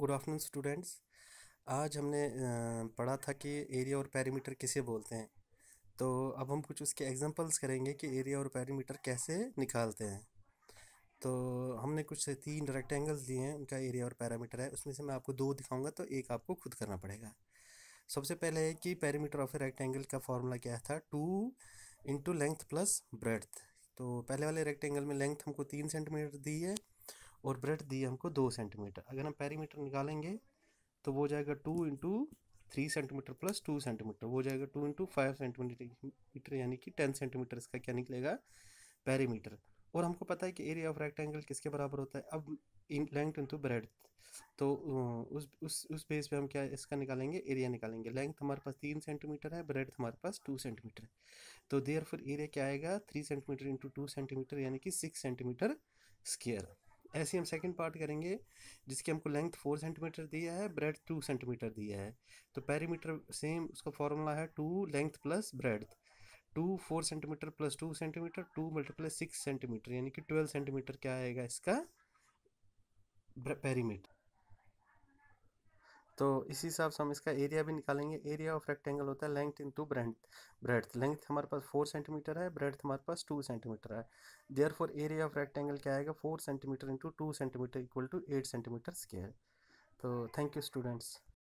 good afternoon students आज हमने पढ़ा था कि एरिया और पैरीमीटर किसे बोलते हैं तो अब हम कुछ उसके एग्जांपल्स करेंगे कि एरिया और पैरीमीटर कैसे निकालते हैं तो हमने कुछ तीन रेक्टेंगल्स दिए हैं उनका एरिया और पैरामीटर है उसमें से मैं आपको दो दिखाऊंगा तो एक आपको खुद करना पड़ेगा सबसे पहले है कि पैरीमीटर ऑफ ए रेक्टेंगल का फॉर्मूला क्या था two into length plus breadth तो पहले वाले रेक्टेंगल में लेंथ हमको तीन सेंटीमीटर दी है और ब्रेड दी हमको दो सेंटीमीटर अगर हम पैरीमीटर निकालेंगे तो वो जाएगा two into three centimetre plus two centimetre वो जाएगा टू इंटू फाइव सेंटीमीटर यानी कि टेन सेंटीमीटर इसका क्या निकलेगा पैरीमीटर और हमको पता है कि एरिया ऑफ रेक्टेंगल किसके बराबर होता है अब इन लेंथ इंटू ब्रेड तो उस उस उस बेस पे हम क्या इसका निकालेंगे एरिया निकालेंगे लेंथ हमारे पास तीन सेंटीमीटर है ब्रेड हमारे पास टू सेंटीमीटर है तो देयर एरिया क्या आएगा three centimetre into two centimetre यानी कि सिक्स सेंटीमीटर स्केयर ऐसे हम सेकंड पार्ट करेंगे जिसके हमको लेंथ फोर सेंटीमीटर दिया है ब्रेड टू सेंटीमीटर दिया है तो पैरीमीटर सेम उसका फॉर्मूला है two length plus breadth two four centimetre plus two centimetre two multiplies six centimetre यानी कि ट्वेल्व सेंटीमीटर क्या आएगा इसका पैरीमीटर तो इसी हिसाब से हम इसका एरिया भी निकालेंगे एरिया ऑफ रेक्टेंगल होता है length into breadth breadth length हमारे पास फोर सेंटीमीटर है ब्रेथ हमारे पास टू सेंटीमीटर है therefore area of rectangle क्या आएगा four centimetre into two centimetre equal to eight centimetre square तो थैंक यू स्टूडेंट्स